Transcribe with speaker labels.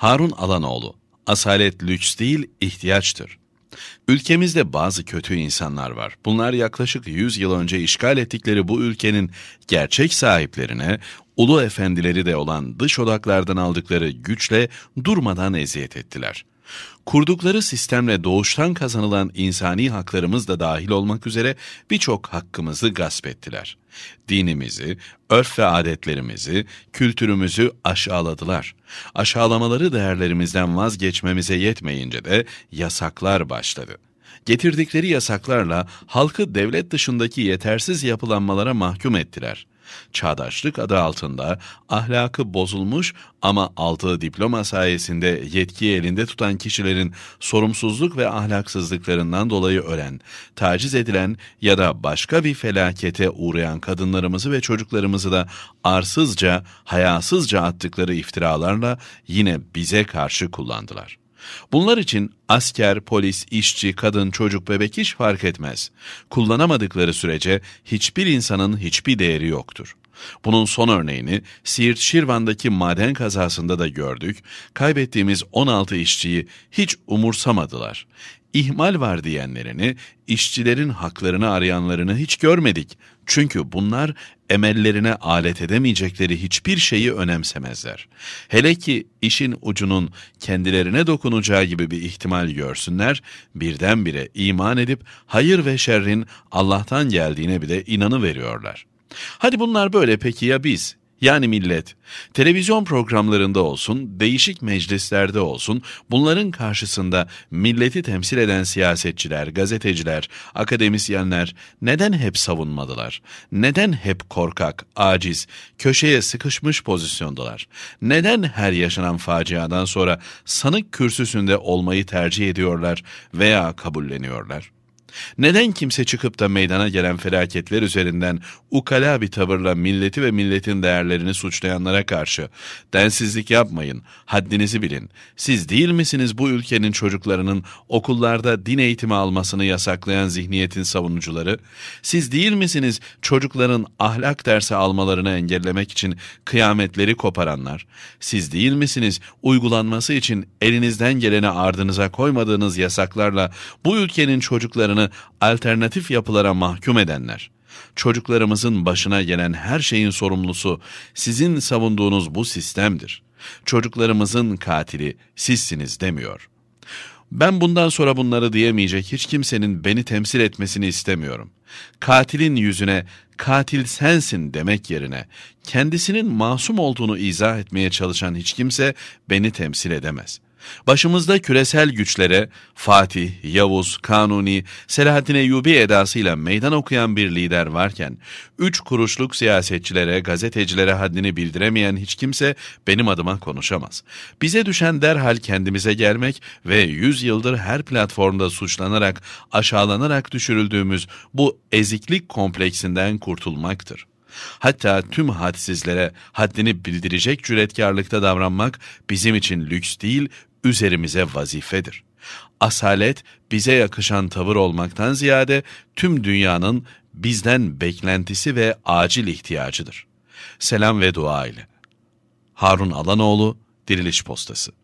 Speaker 1: Harun Alanoğlu, asalet lüks değil ihtiyaçtır. Ülkemizde bazı kötü insanlar var. Bunlar yaklaşık 100 yıl önce işgal ettikleri bu ülkenin gerçek sahiplerine, ulu efendileri de olan dış odaklardan aldıkları güçle durmadan eziyet ettiler.'' Kurdukları sistemle doğuştan kazanılan insani haklarımız da dahil olmak üzere birçok hakkımızı gasp ettiler. Dinimizi, örf ve adetlerimizi, kültürümüzü aşağıladılar. Aşağılamaları değerlerimizden vazgeçmemize yetmeyince de yasaklar başladı.'' getirdikleri yasaklarla halkı devlet dışındaki yetersiz yapılanmalara mahkum ettiler. Çağdaşlık adı altında ahlakı bozulmuş ama aldığı diploma sayesinde yetkiyi elinde tutan kişilerin sorumsuzluk ve ahlaksızlıklarından dolayı ölen, taciz edilen ya da başka bir felakete uğrayan kadınlarımızı ve çocuklarımızı da arsızca, hayasızca attıkları iftiralarla yine bize karşı kullandılar. Bunlar için asker, polis, işçi, kadın, çocuk, bebek hiç fark etmez. Kullanamadıkları sürece hiçbir insanın hiçbir değeri yoktur. Bunun son örneğini Siirt Şirvan'daki maden kazasında da gördük. Kaybettiğimiz 16 işçiyi hiç umursamadılar. İhmal var diyenlerini, işçilerin haklarını arayanlarını hiç görmedik. Çünkü bunlar emellerine alet edemeyecekleri hiçbir şeyi önemsemezler. Hele ki işin ucunun kendilerine dokunacağı gibi bir ihtimal görsünler, birdenbire iman edip hayır ve şerrin Allah'tan geldiğine bile inanı veriyorlar. Hadi bunlar böyle peki ya biz? Yani millet, televizyon programlarında olsun, değişik meclislerde olsun, bunların karşısında milleti temsil eden siyasetçiler, gazeteciler, akademisyenler neden hep savunmadılar? Neden hep korkak, aciz, köşeye sıkışmış pozisyondalar? Neden her yaşanan faciadan sonra sanık kürsüsünde olmayı tercih ediyorlar veya kabulleniyorlar? Neden kimse çıkıp da meydana gelen felaketler üzerinden ukala bir tavırla milleti ve milletin değerlerini suçlayanlara karşı densizlik yapmayın, haddinizi bilin. Siz değil misiniz bu ülkenin çocuklarının okullarda din eğitimi almasını yasaklayan zihniyetin savunucuları? Siz değil misiniz çocukların ahlak dersi almalarını engellemek için kıyametleri koparanlar? Siz değil misiniz uygulanması için elinizden geleni ardınıza koymadığınız yasaklarla bu ülkenin çocuklarını insanı alternatif yapılara mahkum edenler, çocuklarımızın başına gelen her şeyin sorumlusu sizin savunduğunuz bu sistemdir. Çocuklarımızın katili sizsiniz demiyor. Ben bundan sonra bunları diyemeyecek hiç kimsenin beni temsil etmesini istemiyorum. Katilin yüzüne katil sensin demek yerine kendisinin masum olduğunu izah etmeye çalışan hiç kimse beni temsil edemez.'' Başımızda küresel güçlere Fatih, Yavuz, Kanuni, Selahattin Eyyubi edasıyla meydan okuyan bir lider varken, üç kuruşluk siyasetçilere, gazetecilere haddini bildiremeyen hiç kimse benim adıma konuşamaz. Bize düşen derhal kendimize gelmek ve yüz her platformda suçlanarak, aşağılanarak düşürüldüğümüz bu eziklik kompleksinden kurtulmaktır. Hatta tüm hadsizlere haddini bildirecek cüretkarlıkta davranmak bizim için lüks değil, üzerimize vazifedir. Asalet bize yakışan tavır olmaktan ziyade tüm dünyanın bizden beklentisi ve acil ihtiyacıdır. Selam ve dua ile. Harun Alanoğlu, Diriliş Postası